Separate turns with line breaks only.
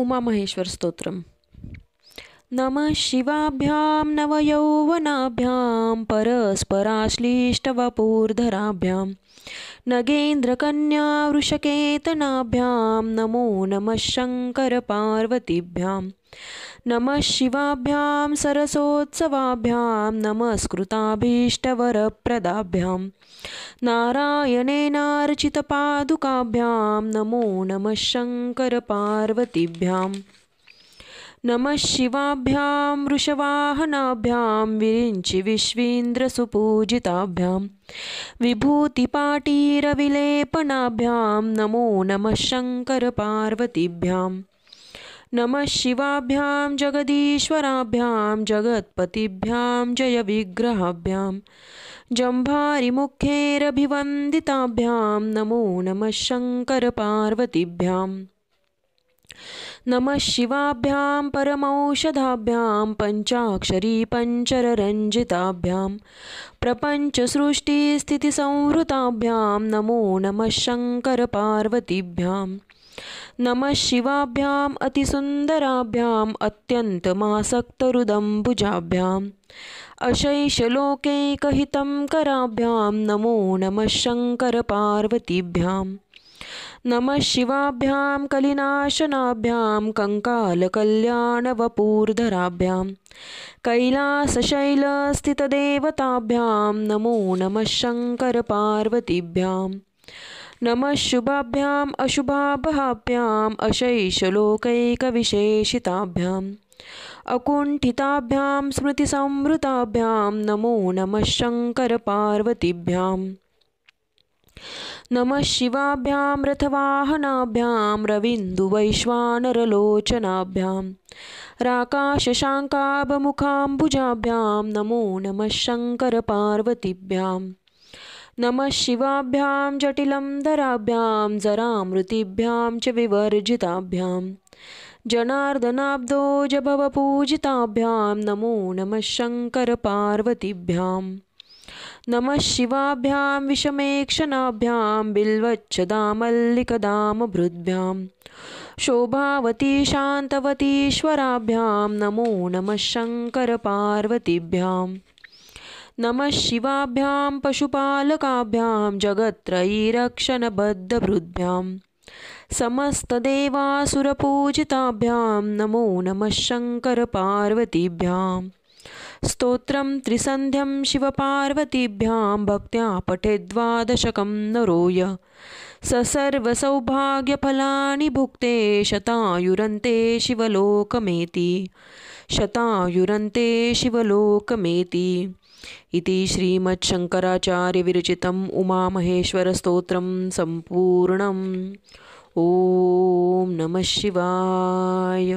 उमा महेश्वर नम स्तोत्रम् नव शिवाभ्यां नवयौवनाभ्यां परस्पराश्लिष्टवपुर्धराभ्यां नगेन्द्रकन्यावृषकेतनाभ्यां नमो नमः शङ्करपार्वतीभ्यां नमः शिवाभ्यां सरसोत्सवाभ्यां नमस्कृताभीष्टवरप्रदाभ्यां नारायणेनार्चितपादुकाभ्यां नमो नमः शङ्करपार्वतीभ्याम् नमः शिवाभ्यां वृषवाहनाभ्यां विरिञ्चिविश्वेन्द्रसुपूजिताभ्यां विभूतिपाटीरविलेपनाभ्यां नमो नमः शङ्करपार्वतीभ्यां नमः शिवाभ्यां जगदीश्वराभ्यां जगत्पतिभ्यां जयविग्रहाभ्यां जम्भारिमुखेरभिवन्दिताभ्यां नमो नमः शङ्करपार्वतीभ्याम् नमः शिवाभ्यां परमौषधाभ्यां पञ्चररञ्जिताभ्यां प्रपञ्चसृष्टिस्थितिसंहृताभ्यां नमो नमः शङ्करपार्वतीभ्यां नमः शिवाभ्याम् अतिसुन्दराभ्याम् अत्यन्तमासक्तरुदं अशैषलोकैकहितं कराभ्यां नमो नमः शङ्करपार्वतीभ्याम् नमः शिवाभ्यां कलिनाशनाभ्यां कङ्कालकल्याणवपूर्धराभ्यां कैलासशैलस्थितदेवताभ्यां नमो नमः शङ्करपार्वतीभ्यां नमः शुभाभ्याम् अशुभाभहाभ्याम् अशैषलोकैकविशेषिताभ्याम् अकुण्ठिताभ्यां स्मृतिसंवृताभ्यां नमो नमः शङ्करपार्वतीभ्याम् नमः शिवाभ्यां रथवाहनाभ्यां रविन्दुवैश्वानरलोचनाभ्यां राकाशशाङ्काभमुखाम्बुजाभ्यां नमो नमः शङ्करपार्वतीभ्यां नमः शिवाभ्यां जटिलं धराभ्यां जरामृतिभ्यां च विवर्जिताभ्यां जनार्दनाब्दोजभवपूजिताभ्यां नमो नमः शङ्करपार्वतीभ्याम् नमः शिवाभ्यां विषमेक्षणाभ्यां बिल्वच्छदामल्लिकदामभृद्भ्यां शोभावती शान्तवतीश्वराभ्यां नमो नमः शङ्करपार्वतीभ्यां नमः शिवाभ्यां पशुपालकाभ्यां जगत्त्रयैरक्षणबद्धभृद्भ्यां समस्तदेवासुरपूजिताभ्यां नमो नमः शङ्करपार्वतीभ्याम् स्तोत्रं त्रिसन्ध्यं शिवपार्वतीभ्यां भक्त्या पठे द्वादशकं नरोय स सर्वसौभाग्यफलानि भुक्ते शतायुरन्ते शिवलोकमेति शतायुरन्ते शिवलोकमेति इति श्रीमच्छङ्कराचार्यविरचितम् उमामहेश्वरस्तोत्रं सम्पूर्णम् ॐ नमः शिवाय